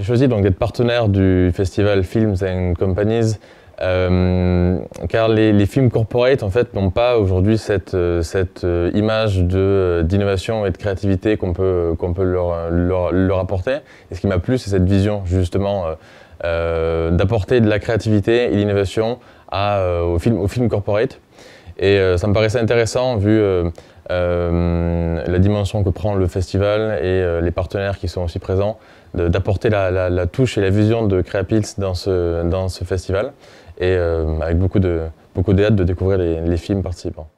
J'ai choisi donc d'être partenaire du festival Films and Companies euh, car les, films corporate en fait n'ont pas aujourd'hui cette, euh, cette euh, image d'innovation et de créativité qu'on peut, qu'on peut leur, leur, leur, apporter. Et ce qui m'a plu, c'est cette vision justement d'apporter de la créativité et l'innovation aux au, film, au film corporate. Et ça me paraissait intéressant vu la dimension que prend le festival et euh, les partenaires qui sont aussi présents, d'apporter la, touche et la vision de Creapils dans ce, festival et euh, avec beaucoup de beaucoup de hâte de découvrir les films participants.